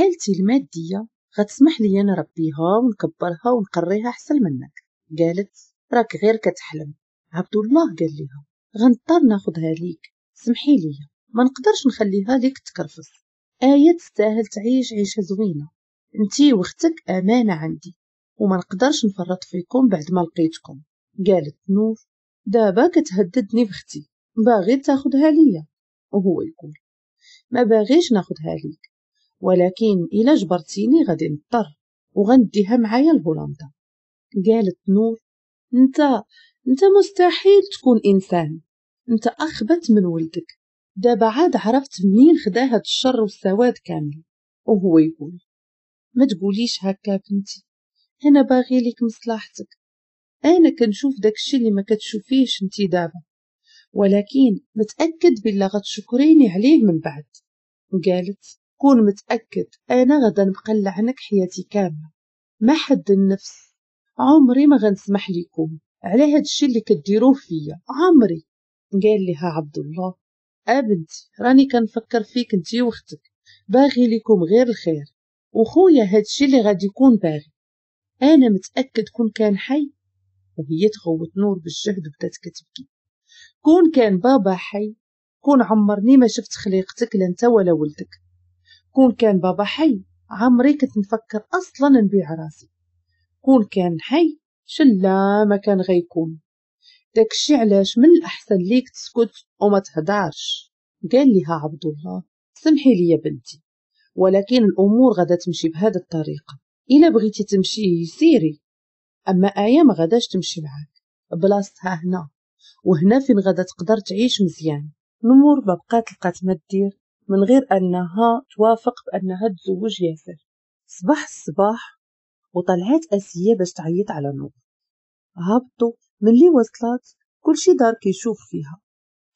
حالتي المادية غتسمح لي نربيها ونكبرها ونقريها حسن منك قالت راك غير كتحلم عبد الله قال لها غنضطر ناخدها ليك سمحي لي ما نقدرش نخليها ليك تكرفس آية تستاهل تعيش عيشة زوينة انتي واختك أمانة عندي وما نقدرش نفرط فيكم بعد ما لقيتكم قالت نور دابا كتهددني بختي باغي تاخدها ليا وهو يقول ما باغيش ناخدها ليك ولكن إلا جبرتيني غادي نضطر وغنديها معايا لهولندا قالت نور انت انت مستحيل تكون انسان انت اخبت من ولدك دابا عاد عرفت منين خدا هاد الشر والسواد كامل وهو يقول ما تقوليش هكا بنتي انا باغي لك مصلحتك انا كنشوف داكشي اللي ما كتشوفيهش انتي دابا ولكن متاكد بلي غتشكريني عليه من بعد قالت كون متأكد أنا غدا نقلع عنك حياتي كاملة ما حد النفس عمري ما غنسمح لكم على هاد الشي اللي كديروه فيا عمري قال لها عبد الله أبنتي راني كنفكر فيك انتي واختك باغي لكم غير الخير وخويا هاد الشي اللي غادي يكون باغي أنا متأكد كون كان حي وهي تغوت نور بالجهد وبدات كتبكي كون كان بابا حي كون عمرني ما شفت خليقتك لا انت ولا ولدك كون كان بابا حي عمري كنت نفكر أصلا نبيع راسي كون كان حي شلا ما كان غيكون داكشي علاش من الأحسن ليك تسكت وما تهدرش قال لها عبد الله سمحي لي يا بنتي ولكن الأمور غدا تمشي بهذا الطريقة إلا بغيتي تمشي سيري أما ايا ما غداش تمشي معاك بلاصتها هنا وهنا فين غدا تقدر تعيش مزيان نمور ما بقات لقات ما دير من غير أنها توافق بأنها تزوج ياسر صباح الصباح وطلعت أسية باش تعيط على نور هبطوا من لي وصلات كل شي دار كيشوف فيها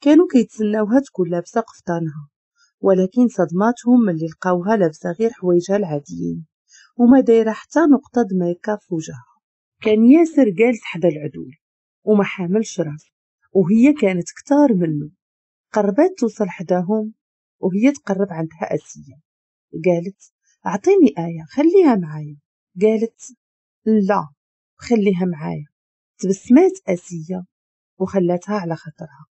كانوا كيتسناوها تكون لابسة قفطانها ولكن صدماتهم ملي لقاوها لابسة غير حوايجها العاديين وما دايرة حتى نقطة دميكا في وجهها كان ياسر جالس حدا العدول وما حاملش راسه وهي كانت كتار منه قربت توصل حداهم وهي تقرب عندها آسية قالت أعطيني آية خليها معايا قالت لا خليها معايا تبسمات آسية وخلاتها على خاطرها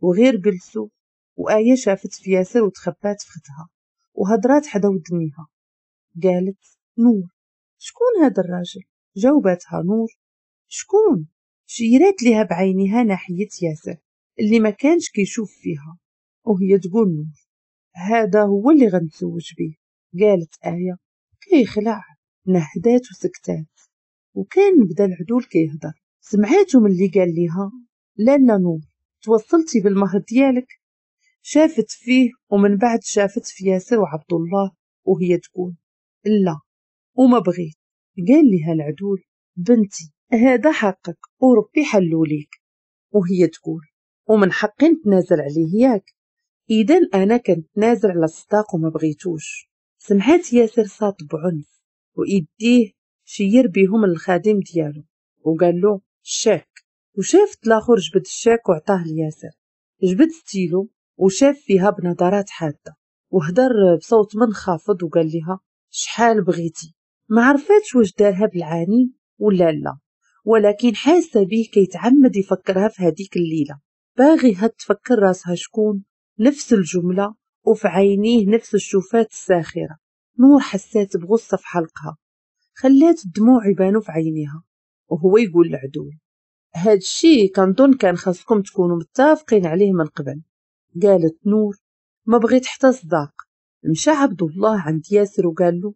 وغير جلسوا وآية شافت في ياسر وتخبات في ختها وهضرات حدا ودنيها قالت نور شكون هذا الراجل جاوبتها نور شكون شيرات لها بعينها ناحية ياسر اللي ما كانش كيشوف فيها وهي تقول نور هذا هو اللي غنتزوج بيه قالت آية كيخلع نهدات وسكتات وكان بدا العدول كيهضر سمعاتو ملي قال ليها لالا نور توصلتي بالمهر ديالك شافت فيه ومن بعد شافت في ياسر وعبد الله وهي تقول لا وما بغيت قال لها العدول بنتي هذا حقك وربي حلوليك وهي تقول ومن حقي نتنازل عليه ياك إذن أنا كنت نازل على الصداق وما بغيتوش سمعت ياسر صاط بعنف وإديه شير بيهم الخادم ديالو وقال له شاك وشافت الآخر جبد الشاك وعطاه لياسر جبد ستيلو وشاف فيها بنظرات حادة وهدر بصوت منخفض وقال لها شحال بغيتي ما عرفتش واش دارها بالعاني ولا لا ولكن حاسه بيه كيتعمد يفكرها في هذيك الليله باغيها تفكر راسها شكون نفس الجملة وفي عينيه نفس الشوفات الساخرة نور حسات بغصة في حلقها خلات الدموع يبانو في عينيها وهو يقول لعدول هاد الشي كنظن كان خاصكم تكونوا متافقين عليه من قبل قالت نور ما بغيت حتى صداق مشى عبد الله عند ياسر وقال له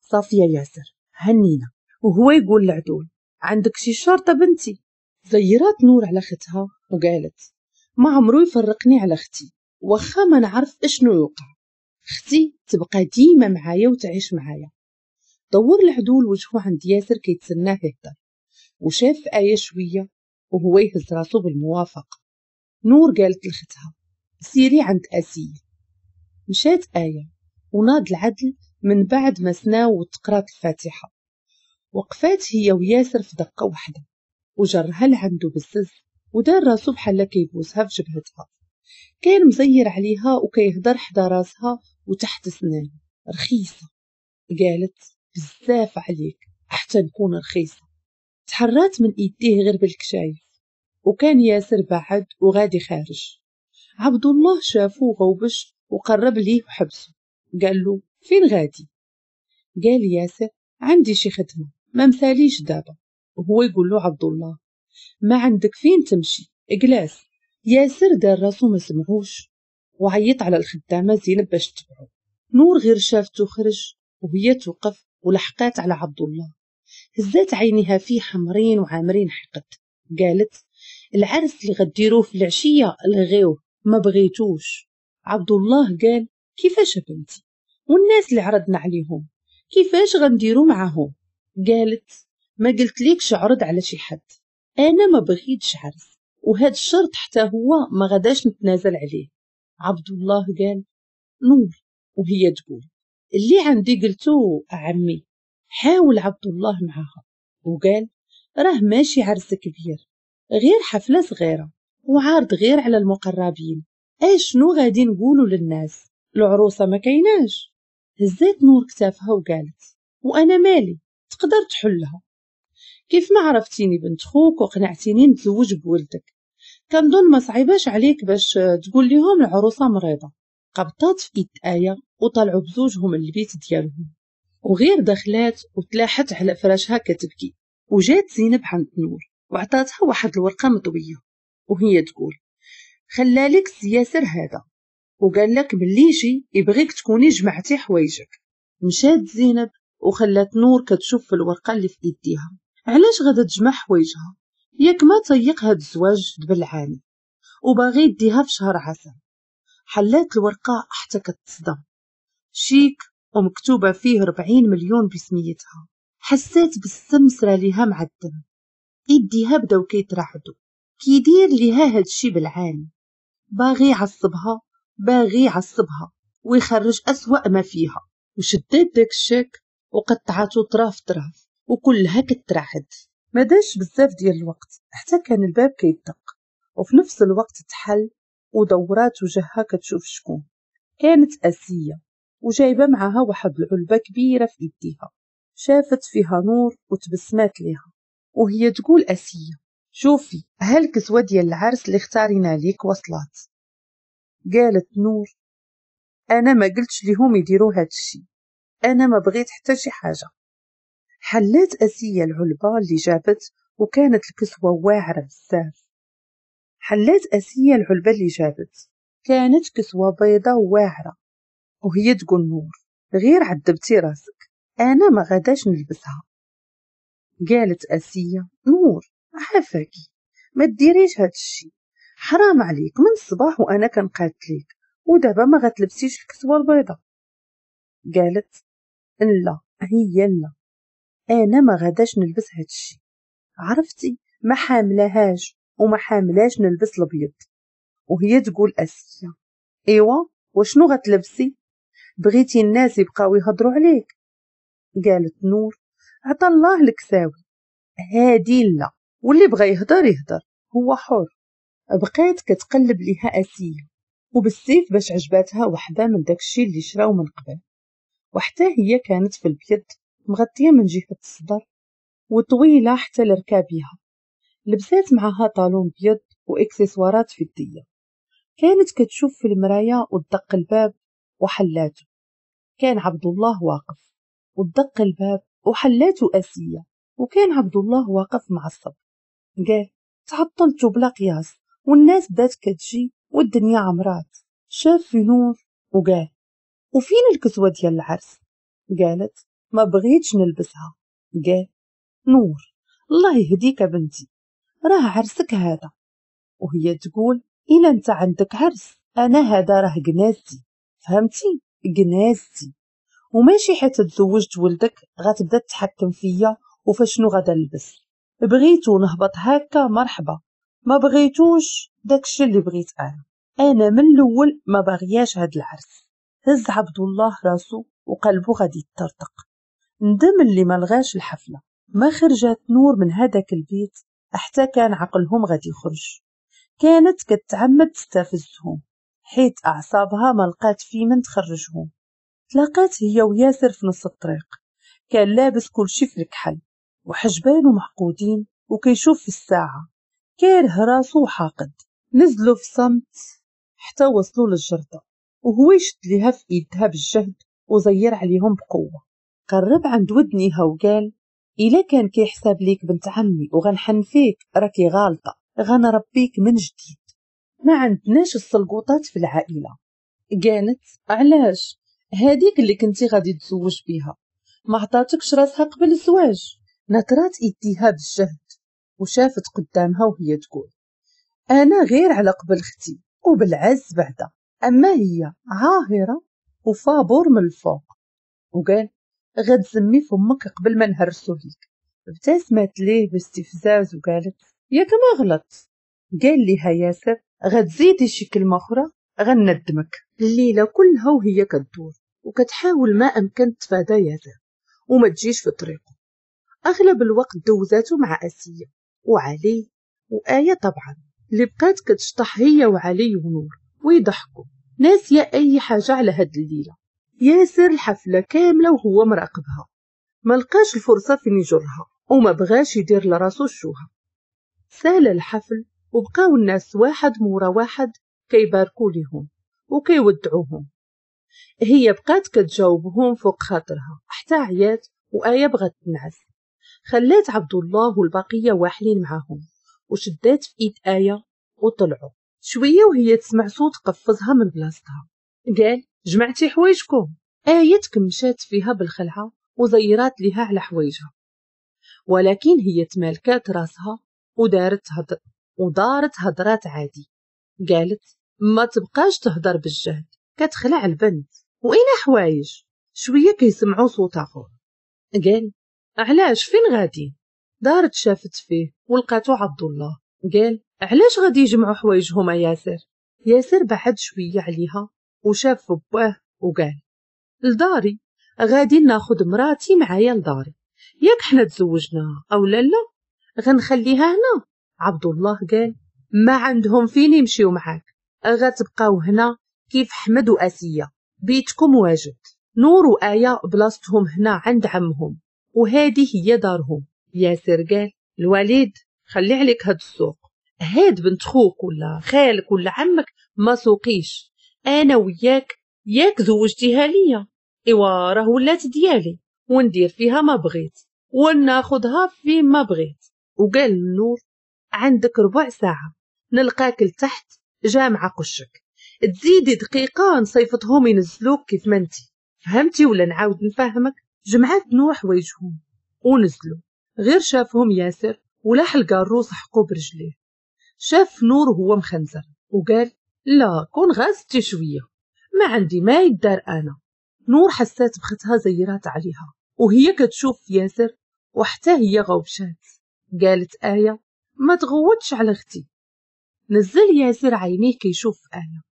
صافي يا ياسر هنينا وهو يقول لعدول عندك شي شرطة بنتي زيرات نور على ختها وقالت ما عمرو يفرقني على اختي واخا ما نعرف اشنو يوقع اختي تبقى ديما معايا وتعيش معايا دور العدو لوجهو عند ياسر كيتسناه يهدر وشاف آية شوية وهو يهز راسو بالموافقة نور قالت لختها سيري عند آسية مشات آية وناد العدل من بعد ما سناو وتقرات الفاتحة وقفات هي وياسر في دقة واحدة وجرها لعندو بالزز ودار راسو بحال كيبوسها في جبهتها كان مزير عليها وكيهضر حدا راسها وتحت سنان رخيصة قالت بزاف عليك حتى نكون رخيصة تحرات من ايديه غير بالكشايف وكان ياسر بعد وغادي خارج عبد الله شافو غوبش وقرب ليه وحبسه قال له فين غادي قال ياسر عندي شي خدمة ما مثاليش دابا وهو يقول له عبد الله ما عندك فين تمشي اجلس ياسر دار راسو ما سمعوش وعيط على الخدامة زينب باش تبعو نور غير شافته خرج وهي توقف ولحقات على عبد الله هزات عينيها فيه حمرين وعامرين حقد قالت العرس اللي غديروه في العشية الغيو ما بغيتوش عبد الله قال كيفاش بنتي والناس اللي عرضنا عليهم كيفاش غنديرو معاهم قالت ما قلت ليكش عرض على شي حد انا ما بغيتش عرس وهاد الشرط حتى هو ما غداش نتنازل عليه عبد الله قال نور وهي تقول اللي عندي قلتو عمي حاول عبد الله معاها وقال راه ماشي عرس كبير غير حفلة صغيرة وعارض غير على المقربين اي شنو غادي نقولوا للناس العروسة ما كيناش هزات نور كتافها وقالت وانا مالي تقدر تحلها كيف ما عرفتيني بنت خوك وقنعتيني نتزوج بولدك كنظن ما صعيباش عليك باش تقول لهم العروسه مريضه قبطات في ايد ايه وطلعوا بزوجهم البيت ديالهم وغير دخلات وتلاحت على فراشها كتبكي وجات زينب عند نور وعطاتها واحد الورقه مطويه وهي تقول خلالك السياسر هذا وقال لك ملي يجي يبغيك تكوني جمعتي حوايجك مشات زينب وخلات نور كتشوف في الورقه اللي في ايديها علاش غادا تجمع حوايجها ياك ما تيق هاد الزواج دبلعاني وباغي يديها في شهر عسل حلات الورقة حتى كتصدم شيك ومكتوبة فيه ربعين مليون بسميتها حسات بالسم ليها مع الدم يديها بداو كيترعدو كيدير ليها هادشي بالعاني باغي يعصبها باغي يعصبها ويخرج أسوأ ما فيها وشدات داك الشيك وقطعاتو طراف طراف وكلها كتراحد ما داش بزاف ديال الوقت حتى كان الباب كيدق وفي نفس الوقت تحل ودورات وجهها كتشوف شكون كانت آسية وجايبة معها واحد العلبة كبيرة في إيديها شافت فيها نور وتبسمات ليها وهي تقول آسية شوفي هل الكسوة ديال العرس اللي اختارينا ليك وصلات قالت نور أنا ما قلتش ليهم يديروا هادشي أنا ما بغيت حتى شي حاجة حلات آسية العلبة اللي جابت وكانت الكسوة واعرة بزاف حلات آسية العلبة اللي جابت كانت كسوة بيضة واعرة وهي تقول نور غير عذبتي راسك أنا ما غداش نلبسها قالت آسية نور عافاكي ما تديريش هاد الشي حرام عليك من الصباح وأنا كنقاتلك ليك ودابا ما غتلبسيش الكسوة البيضة قالت لا هي لا أنا ما غاداش نلبس هادشي عرفتي ما حاملهاش وما حاملاش نلبس الابيض وهي تقول اسيا إيوا وشنو غتلبسي بغيتي الناس يبقاو يهضروا عليك قالت نور عطا الله الكساوي هادي لا واللي بغى يهضر يهضر هو حر بقيت كتقلب ليها اسيا وبالسيف باش عجباتها وحده من داكشي اللي شراو من قبل وحتى هي كانت في البيض مغطية من جهة الصدر وطويلة حتى لركابها لبسات معها طالون بيض وإكسسوارات فدية كانت كتشوف في المرايا وتدق الباب وحلاته كان عبد الله واقف ودق الباب وحلاته آسية وكان عبد الله واقف مع الصب قال تعطلت بلا قياس والناس بدات كتجي والدنيا عمرات شاف في نور وقال وفين الكسوة ديال العرس قالت ما بغيتش نلبسها قال نور الله يهديك بنتي راه عرسك هذا وهي تقول إلا انت عندك عرس أنا هذا راه جنازتي فهمتي جنازتي وماشي حتى تزوجت ولدك غتبدا تتحكم فيا وفشنو غادا نلبس بغيتو نهبط هكا مرحبا ما بغيتوش داكشي اللي بغيت انا انا من الاول ما باغياش هاد العرس هز عبد الله راسو وقلبو غادي يطرطق ندم اللي ما لغاش الحفلة ما خرجت نور من هذاك البيت حتى كان عقلهم غادي يخرج كانت كتعمد تستفزهم حيت أعصابها ما لقات في من تخرجهم تلاقات هي وياسر في نص الطريق كان لابس كلشي في الكحل وحجبان محقودين وكيشوف في الساعة كاره راسو وحاقد نزلوا في صمت حتى وصلوا للجرده وهو يشد ليها في ايدها بالجهد وزير عليهم بقوه قرب عند ودني وقال إلا كان كيحسب ليك بنت عمي وغنحن فيك راكي غالطة غنربيك من جديد ما عندناش السلقوطات في العائلة قالت علاش هاديك اللي كنتي غادي تزوج بيها ما عطاتكش راسها قبل الزواج نكرات ايديها بالجهد وشافت قدامها وهي تقول انا غير على قبل اختي وبالعز بعدا اما هي عاهره وفابور من الفوق وقال غتزمي فمك قبل ما نهرسو ليك ابتسمت ليه باستفزاز وقالت ياك ما غلط قال ليها ياسر غتزيدي شي كلمه اخرى غندمك الليله كلها وهي كدور وكتحاول ما امكن تفادى ياسر وما تجيش في طريقه اغلب الوقت دوزاتو مع اسيه وعلي وايه طبعا اللي بقات كتشطح هي وعلي ونور ويضحكوا ناسيه اي حاجه على هاد الليله ياسر الحفلة كاملة وهو مراقبها ملقاش الفرصة فين يجرها وما بغاش يدير لراسو الشوها سال الحفل وبقاو الناس واحد مورا واحد كيباركو ليهم وكيودعوهم هي بقات كتجاوبهم فوق خاطرها حتى عيات وآية بغات تنعس خلات عبد الله والبقية واحلين معاهم وشدات في إيد آية وطلعوا شوية وهي تسمع صوت قفزها من بلاصتها قال جمعتي حوايجكم آيتك آه، مشات فيها بالخلعة وزيرات لها على حوايجها ولكن هي تمالكات راسها ودارت هدر ودارت هدرات عادي قالت ما تبقاش تهدر بالجهد كتخلع البنت وين حوايج شويه كيسمعوا صوت اخر قال علاش فين غادي دارت شافت فيه ولقاتو عبد الله قال علاش غادي يجمعوا حوايجهم ياسر ياسر بعد شويه عليها وشاف باه وقال لداري غادي ناخد مراتي معايا لداري ياك حنا تزوجنا او لا لا غنخليها هنا عبد الله قال ما عندهم فين يمشيو معاك غتبقاو هنا كيف حمد واسيه بيتكم واجد نور وآية بلاصتهم هنا عند عمهم وهذه هي دارهم ياسر قال الوالد خلي عليك هاد السوق هاد بنت خوك ولا خالك ولا عمك ما سوقيش انا وياك ياك زوجتيها ليا ايوا راه ولات ديالي وندير فيها ما بغيت وناخدها فين ما بغيت وقال النور عندك ربع ساعة نلقاك لتحت جامعة قشك تزيدي دقيقة نصيفطهم ينزلوك كيف ما انتي فهمتي ولا نعاود نفهمك جمعات نور حوايجهم ونزلوا غير شافهم ياسر ولاح الكاروس حقو برجليه شاف نور هو مخنزر وقال لا كون غازتي شوية ما عندي ما يدار أنا نور حسات بختها زيرات عليها وهي كتشوف ياسر وحتى هي غوبشات قالت آية ما تغوتش على اختي نزل ياسر عينيه كيشوف آية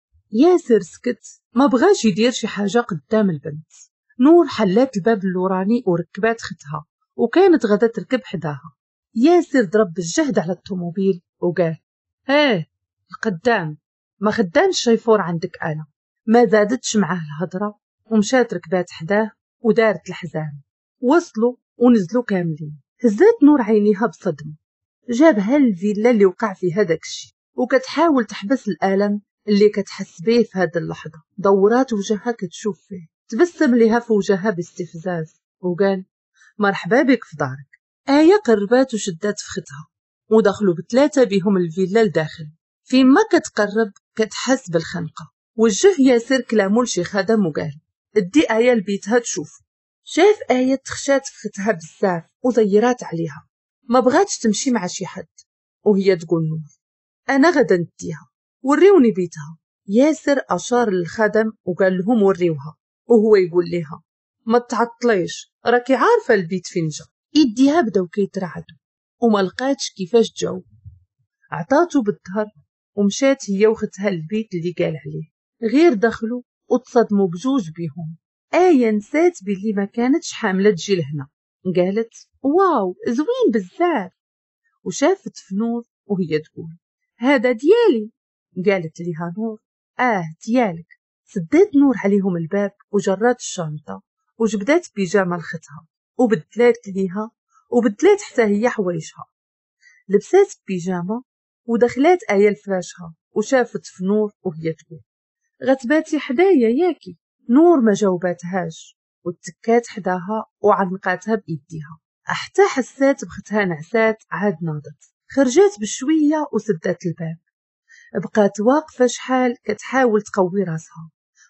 ياسر سكت ما بغاش يدير شي حاجة قدام البنت نور حلات الباب اللوراني وركبات ختها وكانت غدا تركب حداها ياسر ضرب بالجهد على الطوموبيل وقال هاه القدام ما خدامش شيفور عندك أنا ما زادتش معاه الهضرة ومشات ركبات حداه ودارت الحزام وصلوا ونزلوا كاملين هزات نور عينيها بصدمة جابها الفيلا اللي وقع في هذاك الشيء وكتحاول تحبس الألم اللي كتحس بيه في هذه اللحظة دورات وجهها كتشوف فيه تبسم ليها في وجهها باستفزاز وقال مرحبا بك في دارك آية قربات وشدات فختها ودخلوا بثلاثة بهم الفيلا لداخل في ما كتقرب كتحس بالخنقة وجه ياسر كلامو لشي خدم وقال ادي آية لبيتها تشوف شاف آية تخشات ختها بزاف وزيرات عليها ما بغاتش تمشي مع شي حد وهي تقول نور أنا غدا نديها وريوني بيتها ياسر أشار للخدم وقال لهم وريوها وهو يقول لها ما تعطليش راكي عارفة البيت فين جا يديها بداو كيترعدو وما لقاتش كيفاش جاو عطاتو بالظهر ومشات هي وختها البيت اللي قال عليه غير دخلوا وتصدموا بجوج بيهم آية نسات بلي ما كانتش حاملة تجي لهنا قالت واو زوين بزاف وشافت في نور وهي تقول هذا ديالي قالت لها نور آه ديالك سدات نور عليهم الباب وجرات الشنطة وجبدات بيجامة لختها وبدلات ليها وبدلات حتى هي حوايجها لبسات بيجامة ودخلات آية لفراشها وشافت في نور وهي تقول غتباتي حدايا ياكي نور ما جاوباتهاش وتكات حداها وعنقاتها بإيديها حتى حسات بختها نعسات عاد ناضت خرجات بشوية وسدت الباب بقات واقفة شحال كتحاول تقوي راسها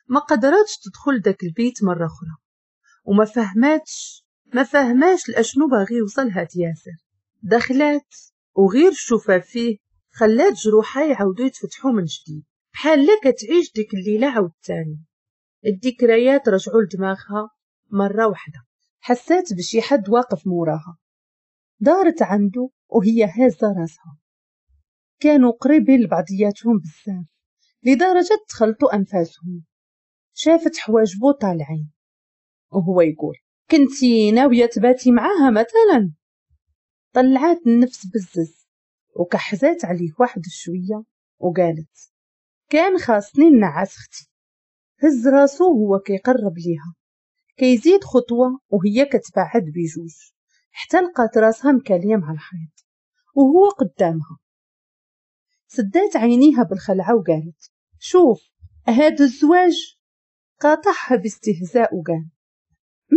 ما قدرتش تدخل داك البيت مرة أخرى وما فهماتش ما فهماش لأشنو باغي يوصل هاد ياسر دخلات وغير شوفا فيه خلات جروحها يعاودو يتفتحو من جديد بحال لا كتعيش ديك الليلة عاوتاني الذكريات رجعوا لدماغها مرة واحدة حسات بشي حد واقف موراها دارت عنده وهي هازة راسها كانوا قريبين لبعضياتهم بزاف لدرجة تخلطوا أنفاسهم شافت حواجبو طالعين وهو يقول كنتي ناوية تباتي معاها مثلا طلعات النفس بزز وكحزات عليه واحد شوية وقالت كان خاصني نعس اختي هز راسو وهو كيقرب ليها كيزيد خطوة وهي كتبعد بجوج حتى لقات راسها مكالية مع الحيط وهو قدامها سدات عينيها بالخلعة وقالت شوف هاد الزواج قاطعها باستهزاء وقال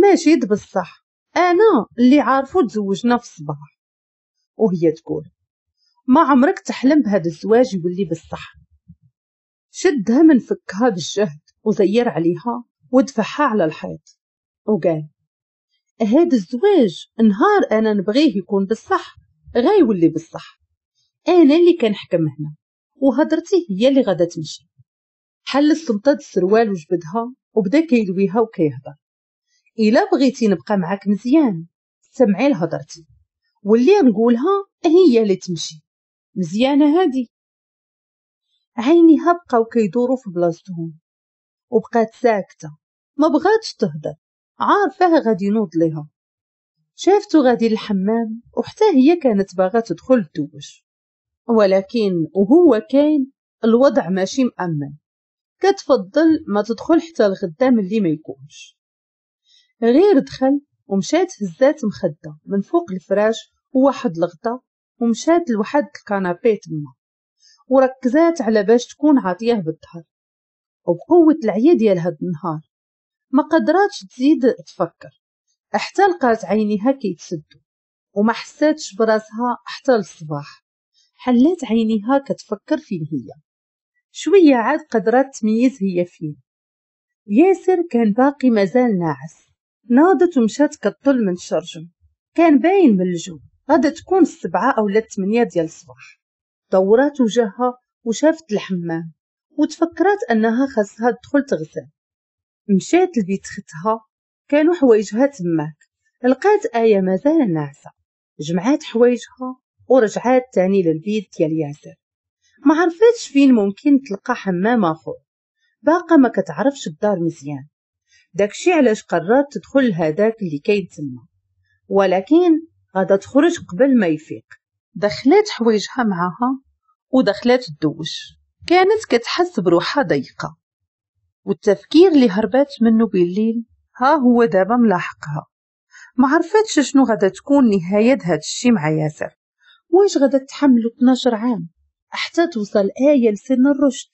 ماشي بالصح انا اللي عارفو تزوجنا في الصباح وهي تقول ما عمرك تحلم بهذا الزواج يولي بالصح شدها من فكها بالجهد وزير عليها ودفعها على الحيط وقال هاد الزواج نهار انا نبغيه يكون بالصح غيولي بالصح انا اللي كنحكم هنا وهضرتي هي اللي غادا تمشي حل السلطة السروال وجبدها وبدا كيدويها وكيهضر الا بغيتي نبقى معاك مزيان سمعي لهضرتي واللي نقولها هي اللي تمشي مزيانة هادي عيني بقاو كيدورو في بلاصتهم وبقات ساكتة ما بغاتش تهدر عارفاها غادي نوض ليها شافتو غادي للحمام وحتى هي كانت باغا تدخل تدوش ولكن وهو كاين الوضع ماشي مأمن كتفضل ما تدخل حتى الخدام اللي ما يكونش غير دخل ومشات هزات مخدة من فوق الفراش وواحد الغطا ومشات لواحد الكنابي تما وركزات على باش تكون عاطيه بالظهر وبقوة العيا ديال هاد النهار ما قدراتش تزيد تفكر حتى لقات عينيها كيتسدو وما حساتش براسها حتى الصباح حلات عينيها كتفكر فين هي شوية عاد قدرات تميز هي فين ياسر كان باقي مازال ناعس ناضت ومشات كطل من الشرجم كان باين من الجو غادا تكون السبعة أو الثمانية ديال الصباح دورات وجهها وشافت الحمام وتفكرت أنها خاصها تدخل تغسل مشات لبيت ختها كانوا حوايجها تماك لقات آية مازال ناعسة جمعات حوايجها ورجعات تاني للبيت ديال ياسر ما عرفتش فين ممكن تلقى حمام آخر باقا ما كتعرفش الدار مزيان داكشي علاش قررت تدخل هذاك اللي كاين تما ولكن غادا تخرج قبل ما يفيق دخلات حوايجها معاها ودخلات الدوش كانت كتحس بروحها ضيقة والتفكير اللي هربات منه بالليل ها هو دابا ملاحقها ما عرفتش شنو غادا تكون نهاية هاد الشي مع ياسر واش غادا تحملو 12 عام حتى توصل آية لسن الرشد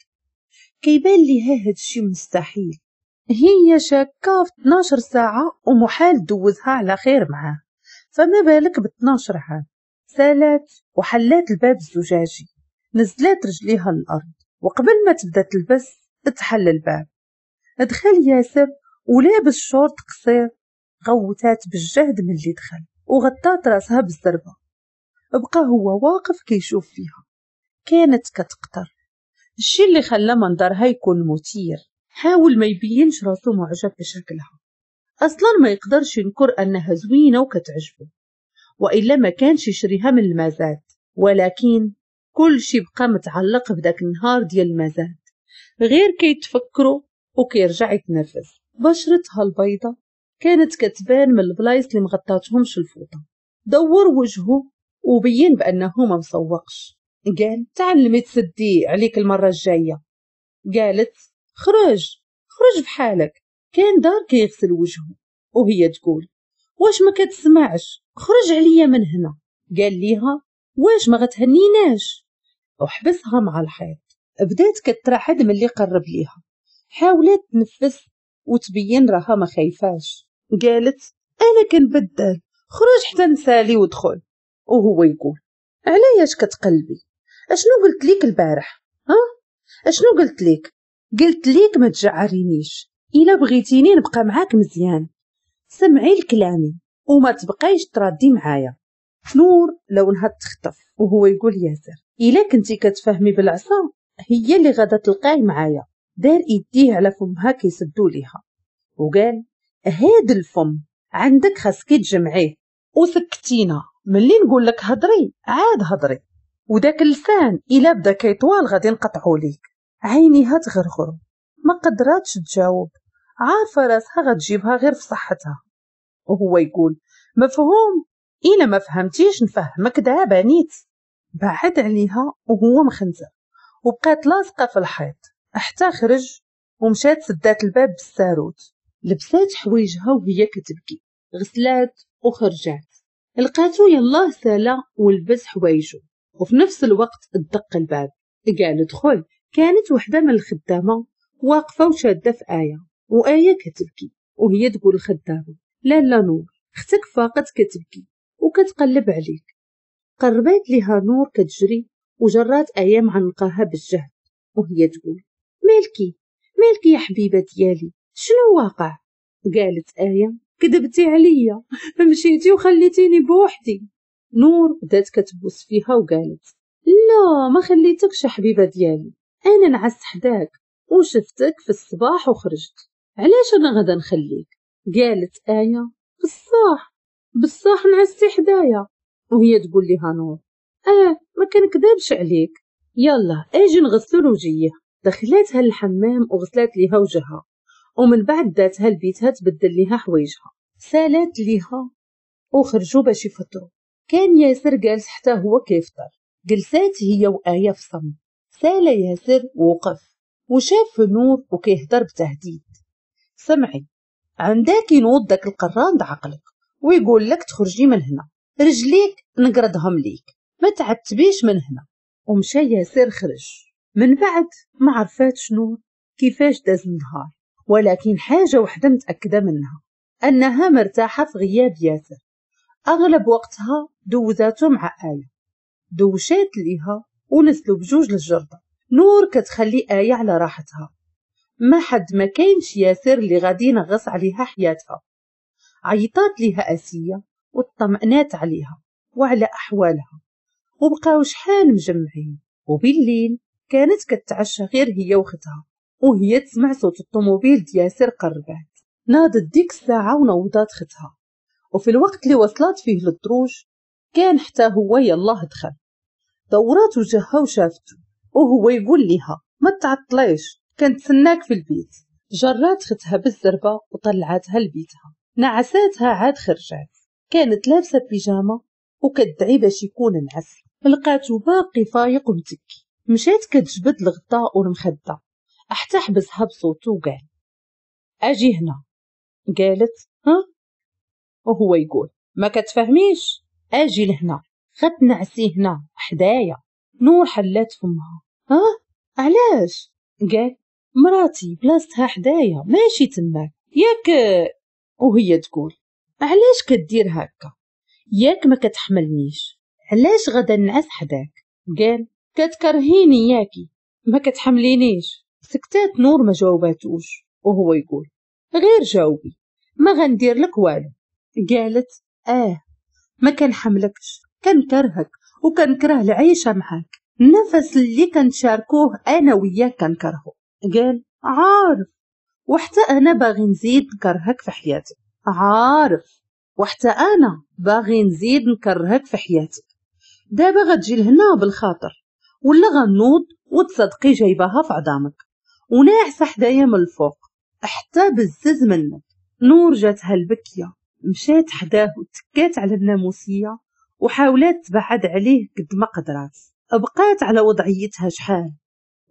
كيبان ليها هاد الشي مستحيل هي شاكة في 12 ساعة ومحال دوزها على خير معاه فما بالك ب 12 عام سالات وحلات الباب الزجاجي نزلات رجليها للأرض وقبل ما تبدا تلبس تحل الباب دخل ياسر ولابس شورت قصير غوتات بالجهد من اللي دخل وغطات راسها بالزربة بقى هو واقف كيشوف فيها كانت كتقطر الشي اللي خلى منظرها يكون مثير حاول ما يبينش راسو معجب بشكلها أصلا ما يقدرش ينكر أنها زوينة وكتعجبه وإلا ما كانش يشريها من المزاد ولكن كل شي بقى متعلق بداك النهار ديال المزاد غير كيتفكروا وكيرجع يتنفس بشرتها البيضة كانت كتبان من البلايص اللي مغطاتهمش الفوطة دور وجهه وبين بأنه ما مسوقش قال تعلمي تسدي عليك المرة الجاية قالت خرج خرج بحالك كان دار كيغسل وجهه وهي تقول واش ما كتسمعش خرج عليا من هنا قال ليها واش ما غتهنيناش وحبسها مع الحيط بدات من ملي قرب ليها حاولت تنفس وتبين راها ما خايفاش قالت انا كنبدل خرج حتى نسالي ودخل وهو يقول علاش كتقلبي اشنو قلت ليك البارح ها اشنو قلت ليك قلت ليك ما تجعرينيش إلا بغيتيني نبقى معاك مزيان سمعي لكلامي وما تبقايش تردي معايا نور لونها تخطف وهو يقول ياسر إلا كنتي كتفهمي بالعصا هي اللي غادا تلقاي معايا دار يديه على فمها كيسدو ليها وقال هاد الفم عندك خاصك تجمعيه وسكتينا ملي نقول لك هضري عاد هضري وداك اللسان الا بدا كيطوال غادي نقطعو ليك عينيها تغرغرو ما قدراتش تجاوب عارفة راسها غتجيبها غير في صحتها وهو يقول مفهوم إلا ما فهمتيش نفهمك دابا نيت بعد عليها وهو مخنزة وبقات لاصقة في الحيط حتى خرج ومشات سدات الباب بالساروت لبسات حويجها وهي كتبكي غسلات وخرجات لقاتو يلاه سالا ولبس حوايجو وفي نفس الوقت دق الباب قال ادخل كانت وحدة من الخدامة واقفة وشادة في آية وآية كتبكي وهي تقول الخدامة لا لا نور اختك فاقت كتبكي وكتقلب عليك قربات لها نور كتجري وجرات آية معنقاها بالجهد وهي تقول مالكي مالكي يا حبيبة ديالي شنو واقع قالت آية كذبتي عليا فمشيتي وخليتيني بوحدي نور بدات كتبوس فيها وقالت لا ما خليتكش يا حبيبه ديالي انا نعست حداك وشفتك في الصباح وخرجت علاش أنا غدا نخليك قالت آية بصاح بصاح نعستي حدايا وهي تقول لها نور آه ما كان كدابش عليك يلا اجي نغسل وجيه دخلاتها للحمام وغسلت ليها وجهها ومن بعد داتها لبيتها تبدل ليها حوايجها سالات ليها وخرجوا باش يفطروا كان ياسر جالس حتى هو كيفطر جلسات هي وآية في صمت سال ياسر ووقف وشاف نور وكيهضر بتهديد سمعي عندك ينوض داك القران عقلك ويقول لك تخرجي من هنا رجليك نقردهم ليك ما تعتبيش من هنا ومشى ياسر خرج من بعد ما عرفات شنو كيفاش داز النهار ولكن حاجة وحدة متأكدة منها أنها مرتاحة في غياب ياسر أغلب وقتها دوزاتو مع آية دوشات ليها ونزلوا بجوج للجردة نور كتخلي آية على راحتها ما حد ما كانش ياسر اللي غادي نغص عليها حياتها عيطات ليها أسية واطمأنات عليها وعلى أحوالها وبقاو شحال مجمعين وبالليل كانت كتعشى غير هي وختها وهي تسمع صوت الطوموبيل ياسر قربات ناضت ديك الساعة ونوضات ختها وفي الوقت اللي وصلت فيه للدروج كان حتى هو يلاه دخل دورات وجهها وشافته وهو يقول لها ما تعطليش كنتسناك في البيت جرات ختها بالزربة وطلعتها لبيتها نعساتها عاد خرجات كانت لابسة بيجامة وكدعي باش يكون نعس لقاتو باقي فايق ومتكي مشات كتجبد الغطاء والمخدة حتى حبسها بصوته وقال اجي هنا قالت ها وهو يقول ما كتفهميش اجي لهنا خد نعسي هنا حدايا نور حلات فمها ها علاش قال مراتي بلاصتها حدايا ماشي تماك ياك وهي تقول علاش كدير هكا ياك ما كتحملنيش علاش غدا نعس حداك قال كتكرهيني ياكي ما كتحملينيش سكتات نور ما جاوباتوش وهو يقول غير جاوبي ما غندير لك والو قالت اه ما كنحملكش كنكرهك وكنكره العيشة معاك النفس اللي كنشاركوه انا وياك كنكرهو قال عارف وحتى أنا باغي نزيد نكرهك في حياتك عارف وحتى أنا باغي نزيد نكرهك في حياتك دابا غتجي لهنا بالخاطر ولا غنوض وتصدقي جايباها في عظامك وناعسة حدايا من الفوق حتى بزز منك نور جاتها البكية مشات حداه وتكات على الناموسية وحاولات تبعد عليه قد ما قدرات بقات على وضعيتها شحال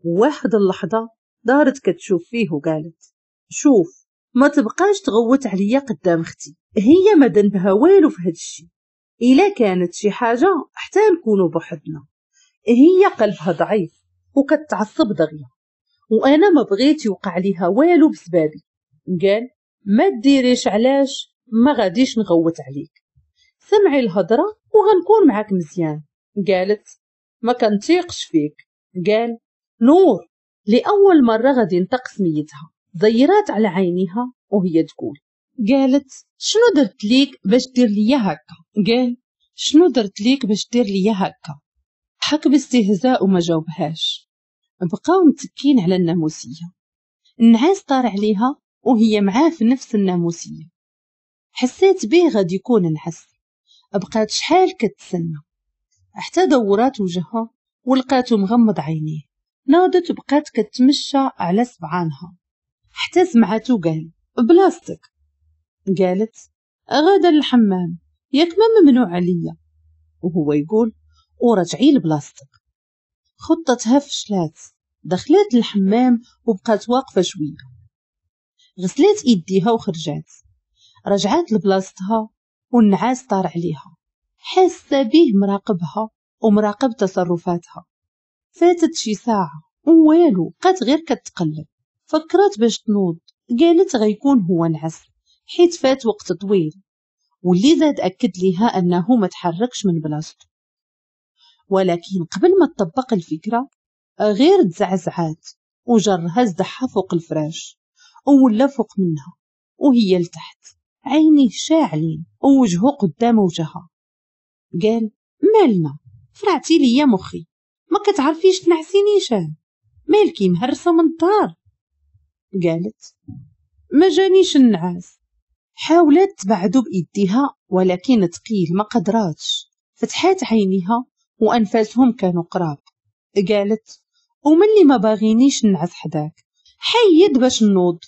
واحد اللحظة دارت كتشوف فيه وقالت شوف ما تبقاش تغوت عليا قدام اختي هي ما ذنبها والو في هادشي الا كانت شي حاجه حتى نكونوا بوحدنا هي قلبها ضعيف وكتعصب دغيا وانا ما بغيت يوقع ليها والو بسبابي قال ما ديريش علاش ما غاديش نغوت عليك سمعي الهضره وغنكون معاك مزيان قالت ما كنتيقش فيك قال نور لأول مرة غادي نتقص ميتها ضيرات على عينيها وهي تقول قالت شنو درت ليك باش دير ليا هكا قال شنو درت ليك باش دير ليا هكا ضحك باستهزاء وما جاوبهاش بقاو متكين على الناموسية النعاس طار عليها وهي معاه في نفس الناموسية حسيت به غادي يكون نحس بقات شحال كتسنى حتى دورات وجهها ولقاتو مغمض عينيه ناضت وبقات كتمشى على سبعانها حتى سمعته قال بلاصتك قالت غادا للحمام ياك ما ممنوع عليا وهو يقول ورجعي لبلاصتك خطتها فشلات دخلت للحمام وبقات واقفه شويه غسلات يديها وخرجات رجعات لبلاصتها والنعاس طار عليها حاسه بيه مراقبها ومراقب تصرفاتها فاتت شي ساعة والو بقات غير كتقلب فكرات باش تنوض قالت غيكون هو نعس حيت فات وقت طويل واللي زاد أكد ليها أنه ما تحركش من بلاصتو ولكن قبل ما تطبق الفكرة غير تزعزعات وجرها زدحها فوق الفراش ولا فوق منها وهي لتحت عينيه شاعلين ووجهه قدام وجهها قال مالنا فرعتي ليا مخي ما كتعرفيش تنعسينيش مالكي مهرسة من الدار قالت ما جانيش النعاس حاولت تبعدو بإيديها ولكن تقيل ما قدراتش فتحات عينيها وأنفاسهم كانوا قراب قالت ومن اللي ما باغينيش نعس حداك حيد باش نوض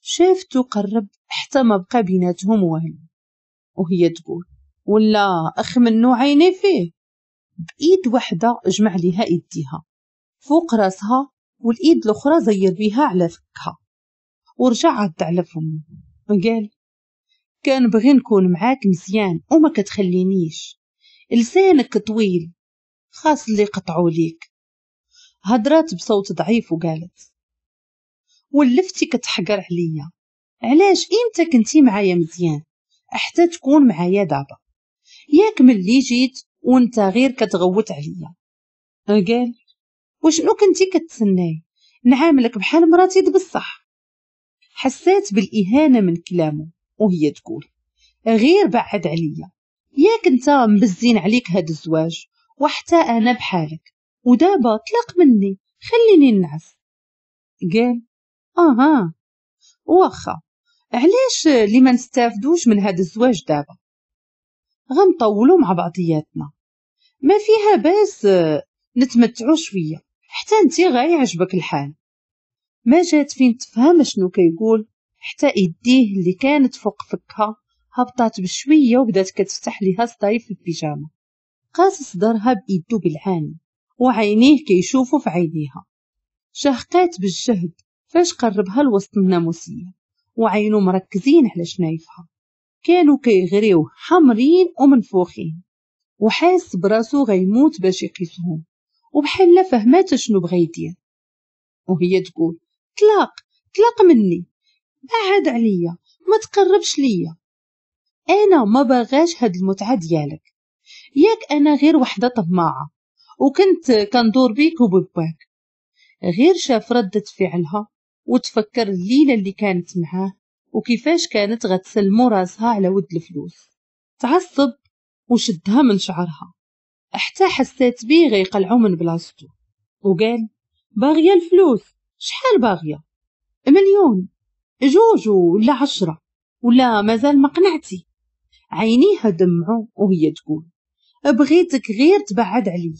شافتو قرب حتى ما بقى بيناتهم وهم وهي تقول ولا أخ منو عيني فيه بإيد وحدة جمع ليها إيديها فوق راسها والإيد الأخرى زير بيها على فكها ورجع عد على فمه وقال كان بغي نكون معاك مزيان وما كتخلينيش لسانك طويل خاص اللي قطعوا ليك هدرات بصوت ضعيف وقالت ولفتي كتحقر عليا علاش امتى كنتي معايا مزيان حتى تكون معايا دابا ياك ملي جيت وانت غير كتغوت عليا قال وشنو كنتي كتسناي نعاملك بحال مراتي بصح حسيت بالاهانه من كلامه وهي تقول غير بعد عليا ياك انت مبزين عليك هاد الزواج وحتى انا بحالك ودابا طلق مني خليني نعس قال اها واخا علاش اللي ما نستافدوش من هاد الزواج دابا غنطولو مع بعضياتنا ما فيها باس آه، نتمتعو شوية حتى انتي غيعجبك الحال ما جات فين تفهم شنو كيقول حتى يديه اللي كانت فوق فكها هبطات بشوية وبدات كتفتح ليها صداي في البيجامة قاس صدرها بإيدو بالعاني وعينيه كيشوفو في عينيها شهقات بالجهد فاش قربها لوسط الناموسية وعينو مركزين على شنايفها كانوا كيغريو حمرين ومنفوخين وحاس براسو غيموت باش يقيسهم وبحال لا فهمات شنو بغا يدير وهي تقول طلاق طلاق مني بعد عليا ما تقربش ليا انا ما باغاش هاد المتعه ديالك ياك انا غير وحده طماعه وكنت كندور بيك وبباك غير شاف ردة فعلها وتفكر الليلة اللي كانت معاه وكيفاش كانت غتسلمو راسها على ود الفلوس تعصب وشدها من شعرها حتى حسات بيه غيقلعو من بلاصتو وقال باغية الفلوس شحال باغية مليون جوج ولا عشرة ولا مازال ما قنعتي عينيها دمعو وهي تقول بغيتك غير تبعد عليا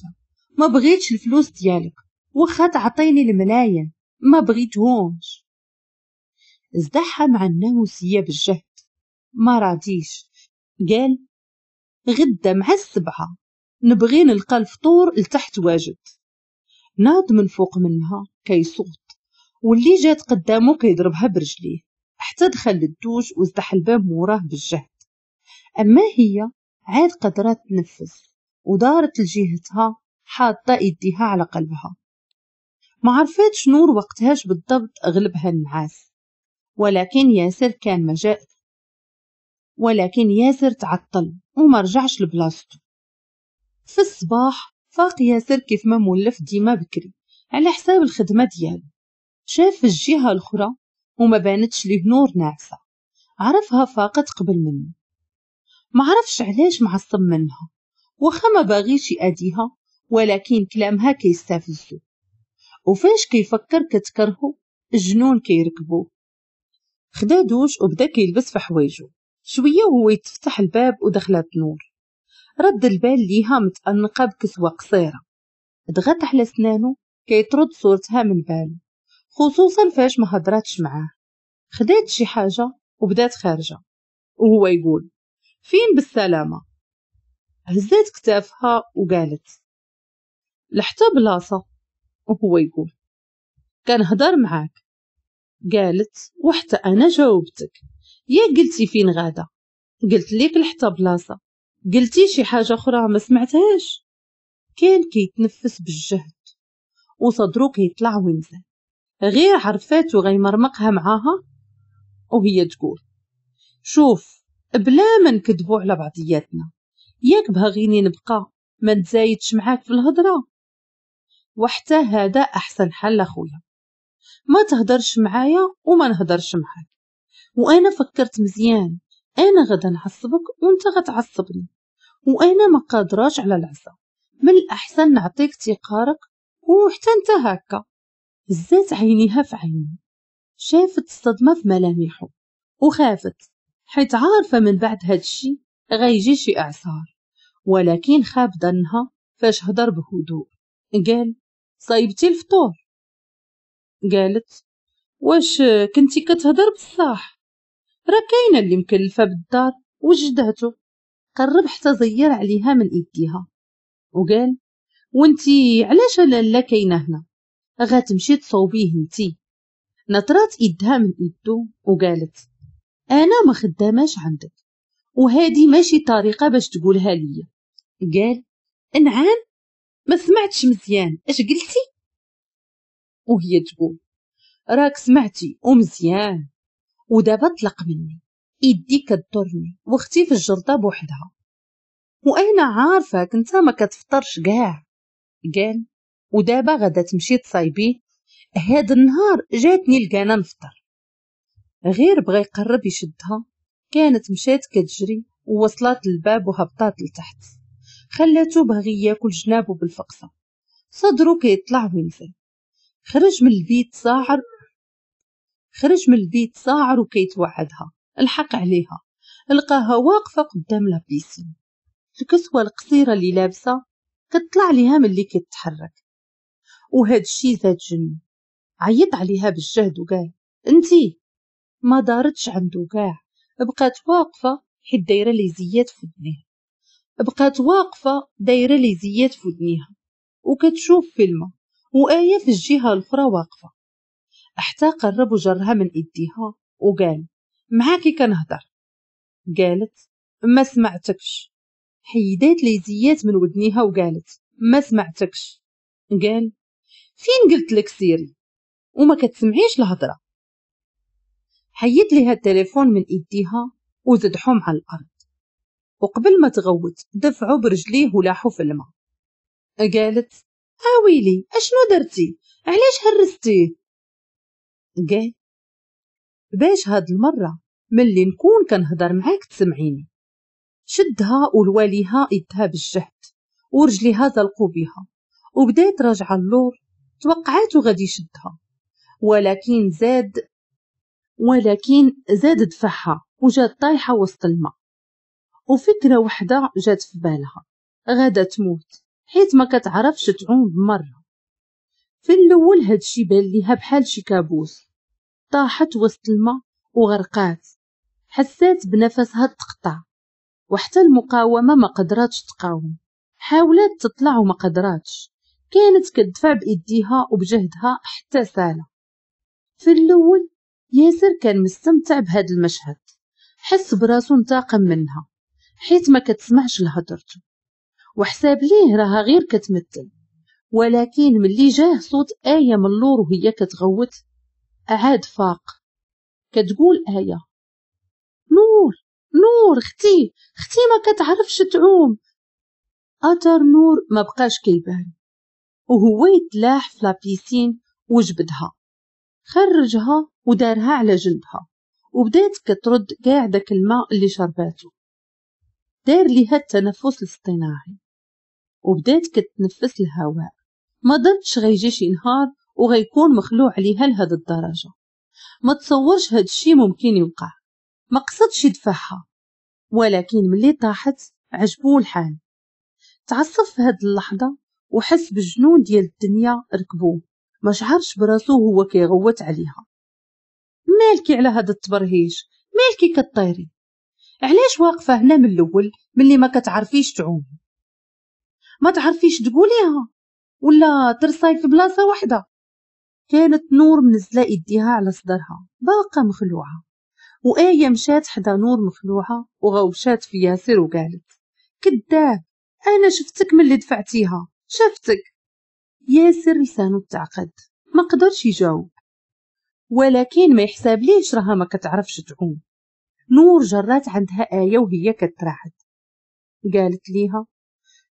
ما بغيتش الفلوس ديالك وخا تعطيني الملايين ما بغيتهمش ازدحم عن ناموسية بالجهد ما راديش قال غدا مع السبعة نبغي نلقى الفطور لتحت واجد ناض من فوق منها كيصوت واللي جات قدامه كيضربها برجليه حتى دخل للدوش وازدح الباب موراه بالجهد أما هي عاد قدرات تنفس ودارت لجهتها حاطة يديها على قلبها ما عرفتش نور وقتهاش بالضبط غلبها النعاس ولكن ياسر كان مجاء ولكن ياسر تعطل وما رجعش لبلاصتو في الصباح فاق ياسر كيف ما مولف ديما بكري على حساب الخدمة ديالو شاف الجهة الأخرى وما بانتش ليه نور ناعسة عرفها فاقت قبل منه عرفش علاش معصب منها وخا ما باغيش يأديها ولكن كلامها كيستفزو وفاش كيفكر كتكرهو الجنون كيركبو خدا دوش وبدا كيلبس في حوايجو شوية وهو يتفتح الباب ودخلت نور رد البال ليها متأنقة بكسوة قصيرة ضغط على سنانو كيطرد صورتها من بال خصوصا فاش ما هضراتش معاه خدات شي حاجة وبدات خارجة وهو يقول فين بالسلامة هزات كتافها وقالت لحتى بلاصة وهو يقول كنهضر معاك قالت وحتى أنا جاوبتك يا قلتي فين غادا قلت ليك لحتى بلاصة قلتي شي حاجة أخرى ما سمعتهاش كان كيتنفس بالجهد وصدرو كيطلع وينزل غير عرفاتو غيمرمقها معاها وهي تقول شوف بلا ما نكذبو على بعضياتنا ياك بغيني نبقى ما نتزايدش معاك في الهضره وحتى هذا احسن حل اخويا ما تهدرش معايا وما نهدرش معاك وانا فكرت مزيان انا غدا نعصبك وانت غتعصبني وانا ما قادراش على العصا من الاحسن نعطيك تيقارك وحتى انت هكا بزات عينيها في عيني شافت الصدمة في ملامحه وخافت حيت عارفة من بعد هادشي غيجي شي إعصار ولكن خاب ظنها فاش هضر بهدوء قال صايبتي الفطور قالت واش كنتي كتهضر بصح راه كاينه اللي مكلفه بالدار وجدهته قرب حتى زير عليها من ايديها وقال وانتي علاش لالا كاينه هنا غتمشي تصوبيه انتي نطرات ايدها من ايدو وقالت انا ما خداماش عندك وهادي ماشي طريقه باش تقولها ليا قال نعم ما سمعتش مزيان اش قلتي وهي تقول راك سمعتي ومزيان ودابا طلق مني يدي كضرني واختي في الجلطة بوحدها وانا عارفك انت ما كتفطرش كاع قال ودابا غدا تمشي تصايبي هاد النهار جاتني لقانا نفطر غير بغا يقرب يشدها كانت مشات كتجري ووصلات للباب وهبطات لتحت خلاتو باغي ياكل جنابو بالفقصة صدرو كيطلع وينزل خرج من البيت صاعر خرج من البيت صاعر وكيت وكيتوعدها الحق عليها لقاها واقفة قدام لابيسين الكسوة القصيرة اللي لابسة كتطلع ليها ملي كتحرك وهاد الشي زاد جن عيط عليها بالجهد وقال انتي ما دارتش عندو كاع بقات واقفة حيت دايرة زيات في ودنيها بقات واقفة دايرة زيات في ودنيها وكتشوف فيلمه وآية في الجهة الأخرى واقفة حتى قرب جرها من إيديها وقال معاكي كنهضر قالت ما سمعتكش حيدات ليزيات من ودنيها وقالت ما سمعتكش قال فين قلت لك سيري وما كتسمعيش الهضره حيد ليها التليفون من ايديها وزدحهم على الارض وقبل ما تغوت دفعو برجليه ولاحوا في الماء قالت آويلي أشنو درتي علاش هرستيه قال باش هاد المرة ملي نكون كنهضر معاك تسمعيني شدها ولواليها يدها بالجهد ورجليها زلقو بيها وبدات راجعة اللور توقعاتو غادي يشدها ولكن زاد ولكن زاد دفعها وجات طايحة وسط الماء وفكرة وحدة جات في بالها غادا تموت حيت ما كتعرفش تعوم بمره في الاول هادشي بان ليها بحال شي كابوس طاحت وسط الماء وغرقات حسات بنفسها تقطع وحتى المقاومه ما قدراتش تقاوم حاولات تطلع وما قدراتش كانت كتدفع بايديها وبجهدها حتى ساله في الاول ياسر كان مستمتع بهاد المشهد حس براسو انتقم منها حيت ما كتسمعش لهضرته وحساب ليه راها غير كتمثل ولكن ملي جاه صوت آية من اللور وهي كتغوت عاد فاق كتقول آية نور نور اختي اختي ما كتعرفش تعوم أثر نور ما بقاش كيبان وهو يتلاح في لابيسين وجبدها خرجها ودارها على جنبها وبدات كترد كاع داك الماء اللي شرباتو دار ليها التنفس الاصطناعي وبدات كتنفس الهواء ما ضلتش غيجي شي نهار وغيكون مخلوع عليها لهاد الدرجه ما تصورش هاد الشي ممكن يوقع ما قصدش يدفعها ولكن ملي طاحت عجبو الحال تعصف في هاد اللحظه وحس بالجنون ديال الدنيا ركبوه ما شعرش براسو هو كيغوت عليها مالكي على هاد التبرهيج مالكي كطيري علاش واقفه هنا من الاول ملي ما كتعرفيش تعومي ما تعرفيش تقوليها ولا ترصاي في بلاصة واحدة كانت نور منزلة إيديها على صدرها باقة مخلوعة وآية مشات حدا نور مخلوعة وغوشات في ياسر وقالت كذاب أنا شفتك من اللي دفعتيها شفتك ياسر لسانه تعقد ما قدرش يجاوب ولكن ما يحساب ليش راها ما كتعرفش تعوم نور جرات عندها آية وهي كترعد قالت ليها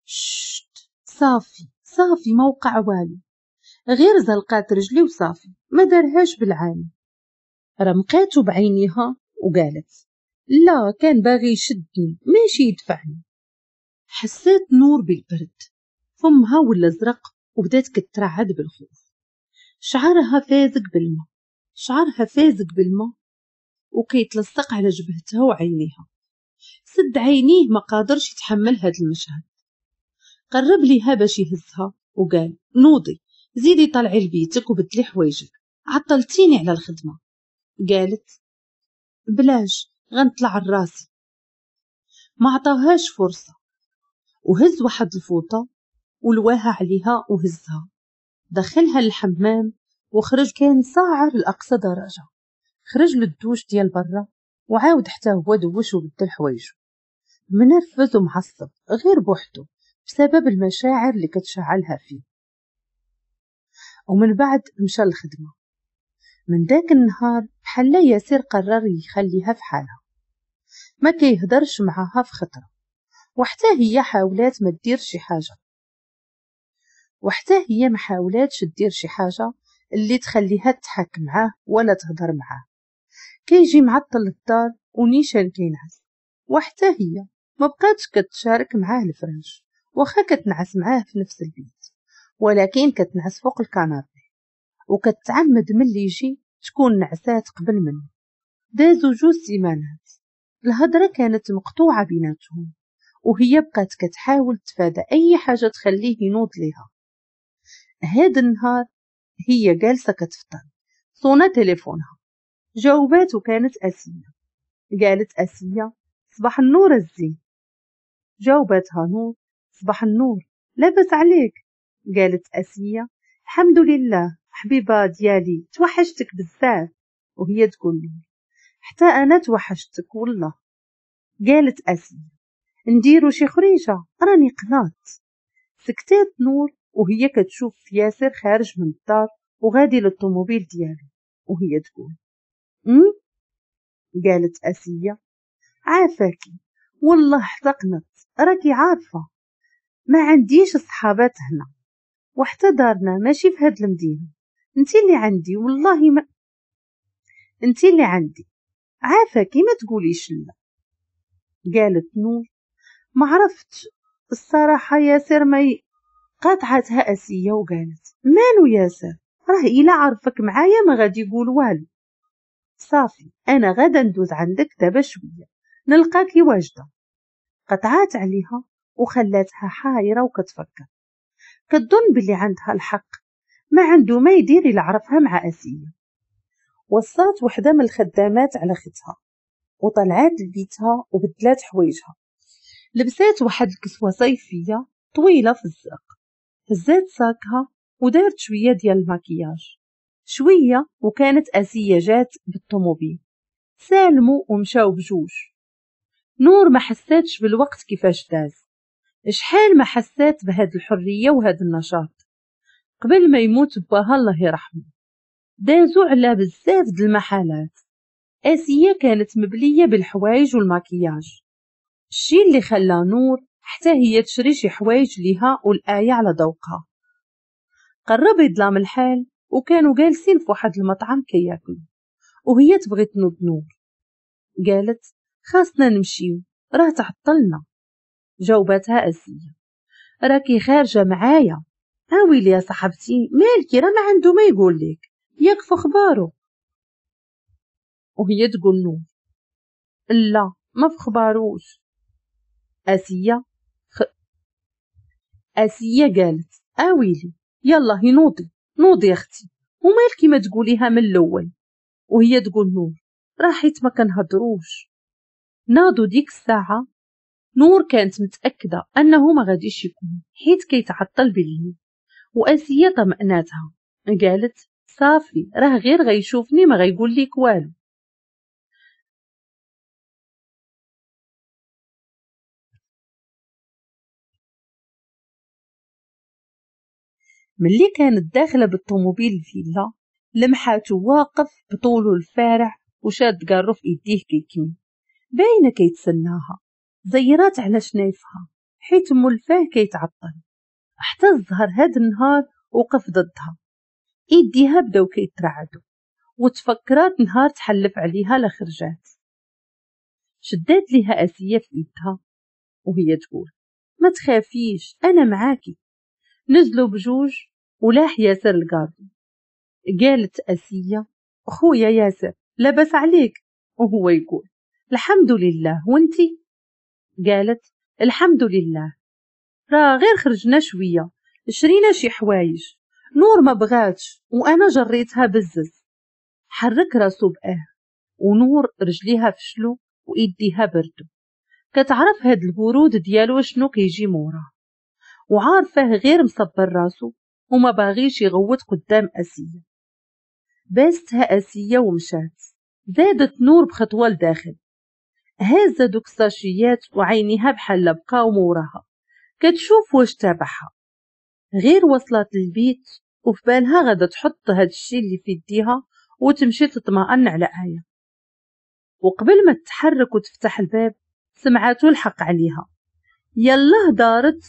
شت صافي صافي موقع والو غير زلقات رجلي وصافي ما دارهاش بالعالي رمقاتو بعينيها وقالت لا كان باغي يشدني ماشي يدفعني حسيت نور بالبرد فمها ولا زرق وبدات كترعد بالخوف شعرها فازق بالماء شعرها فازق بالماء وكيتلصق على جبهتها وعينيها سد عينيه ما قادرش يتحمل هاد المشهد قرب ليها باش يهزها وقال نوضي زيدي طلعي لبيتك وبدلي حوايجك عطلتيني على الخدمة قالت بلاش غنطلع لراسي ما عطاهاش فرصة وهز واحد الفوطة ولواها عليها وهزها دخلها للحمام وخرج كان ساعر لأقصى درجة خرج للدوش ديال برا وعاود حتى هو دوش وبدل حوايجو منرفز ومعصب غير بوحدو بسبب المشاعر اللي كتشعلها فيه ومن بعد مشى الخدمة من داك النهار بحال ياسر قرر يخليها في حالها ما كيهدرش معاها في خطرة وحتى هي حاولات ما تدير شي حاجة وحتى هي ما حاولاتش دير شي حاجة اللي تخليها تضحك معاه ولا تهضر معاه كيجي معطل للدار ونيشان كينعس وحتى هي ما بقاتش كتشارك معاه الفرنش واخا كتنعس معاه في نفس البيت ولكن كتنعس فوق الكنابي وكتعمد ملي يجي تكون نعسات قبل منه دازو جوج سيمانات الهضره كانت مقطوعه بيناتهم وهي بقات كتحاول تفادى اي حاجه تخليه ينوض ليها هاد النهار هي جالسه كتفطر صونا تليفونها جاوباته كانت اسيه قالت اسيه صباح النور الزين جاوباتها نور صباح النور بس عليك قالت آسية الحمد لله حبيبة ديالي توحشتك بزاف وهي تقول لي حتى أنا توحشتك والله قالت آسية نديرو شي خريجة راني قنات سكتات نور وهي كتشوف ياسر خارج من الدار وغادي للطوموبيل ديالو وهي تقول أم؟ قالت آسية عافاكي والله احتقنت راكي عارفة ما عنديش صحابات هنا وحتى دارنا ماشي في هاد المدينة انت اللي عندي والله ما انت اللي عندي عافاكي ما تقوليش لا قالت نور ما عرفت الصراحة ياسر ما ي... قاطعتها أسية وقالت مالو ياسر راه إلا عرفك معايا ما غادي يقول والو صافي أنا غادا ندوز عندك دابا شوية نلقاكي واجدة قطعات عليها وخلاتها حايرة وكتفكر كتظن بلي عندها الحق ما عنده ما يدير إلا عرفها مع أسية وصلت وحدة من الخدامات على ختها وطلعت لبيتها وبدلات حوايجها لبسات واحد الكسوة صيفية طويلة في الزق هزات ساكها ودارت شوية ديال الماكياج شوية وكانت آسية جات بالطوموبيل سالموا ومشاو بجوج نور ما حساتش بالوقت كيفاش داز شحال ما حسات بهاد الحرية وهاد النشاط قبل ما يموت باها الله يرحمه دازو على بزاف د المحلات آسية كانت مبلية بالحوايج والماكياج الشي اللي خلا نور حتى هي تشري شي حوايج ليها والآية على ذوقها قرب يظلم الحال وكانوا جالسين في واحد المطعم كياكلوا وهي تبغي تنوض نور قالت خاصنا نمشيو راه تعطلنا جاوبتها آسيا راكي خارجة معايا هاويلي يا صاحبتي مالكي راه ما عنده ما يقول لك ياك في خبارو وهي تقول نور لا ما في خباروش آسية خ... آسية قالت آويلي يلا هي نوضي نوضي يا اختي ومالكي ما تقوليها من الاول وهي تقول نور راحت ما كنهضروش نادو ديك الساعة نور كانت متأكدة أنه ما غاديش يكون حيت كيتعطل بالليل وأسية طمأناتها قالت صافي راه غير غيشوفني ما غيقول ليك والو ملي كانت داخله بالطوموبيل الفيلا لمحاتو واقف بطولو الفارع وشاد قارو في ايديه كيكين باينه كيتسناها زيرات على شنايفها حيت مول فاه كيتعطل حتى الزهر هاد النهار وقف ضدها ايديها بداو كيترعدو وتفكرات نهار تحلف عليها لخرجات شدات ليها اسيه في ايدها وهي تقول ما تخافيش انا معاكي نزلوا بجوج ولاح ياسر القاضي قالت اسيه خويا ياسر لاباس عليك وهو يقول الحمد لله وانتي قالت الحمد لله راه غير خرجنا شوية شرينا شي حوايج نور ما بغاتش وأنا جريتها بزز حرك راسو بأه ونور رجليها فشلو وإيديها بردو كتعرف هاد البرود ديالو شنو كيجي موراه وعارفه غير مصبر راسو وما باغيش يغوت قدام أسية باستها أسية ومشات زادت نور بخطوة لداخل دوك الساشيات وعينيها بحال بقا وموراها كتشوف واش تابعها غير وصلت للبيت وفي بالها غادا تحط هادشي اللي في يديها وتمشي تطمئن على آية وقبل ما تتحرك وتفتح الباب سمعاتو الحق عليها يلا دارت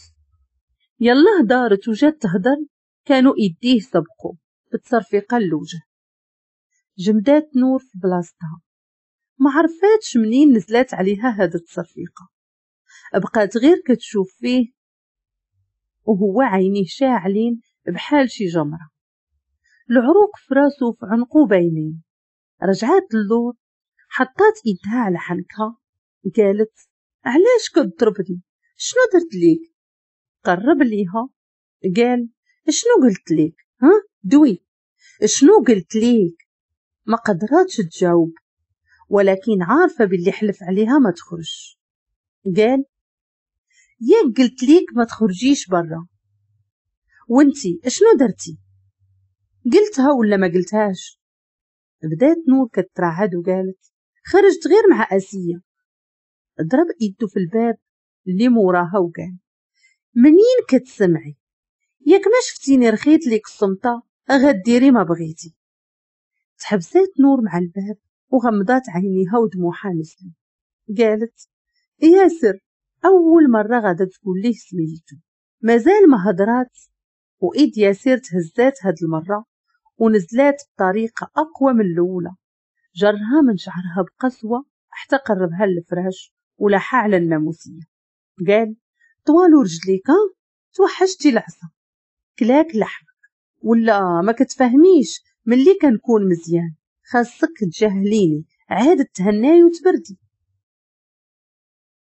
يلا دارت وجات تهدر كانوا إيديه سبقوا بالتصرفيقة اللوجه جمدات نور في بلاصتها ما عرفاتش منين نزلات عليها هاد التصفيقة بقات غير كتشوف فيه وهو عينيه شاعلين بحال شي جمرة العروق في راسو في عنقو باينين رجعات اللور حطات ايدها على حنكها قالت علاش كتضربني شنو درت ليك قرب ليها قال شنو قلت ليك ها دوي شنو قلت ليك ما قدراتش تجاوب ولكن عارفة باللي حلف عليها ما تخرج قال ياك قلت ليك ما تخرجيش برا وانتي اشنو درتي قلتها ولا ما قلتهاش بدات نور كترعد وقالت خرجت غير مع آسية ضرب يدو في الباب اللي موراها وقال منين كتسمعي ياك ما شفتيني رخيت ليك الصمتة غديري ما بغيتي تحبسات نور مع الباب وغمضات عينيها ودموعها نزل قالت ياسر أول مرة غادا تقول ليه سميتو مازال ما هضرات وإيد ياسر تهزات هاد المرة ونزلات بطريقة أقوى من الأولى جرها من شعرها بقسوة حتى قربها للفراش ولاحا على الناموسية قال طوالو رجليك توحشتي العصا كلاك لحمك ولا ما كتفهميش ملي كنكون مزيان خاصك تجهليني عاد تهناي وتبردي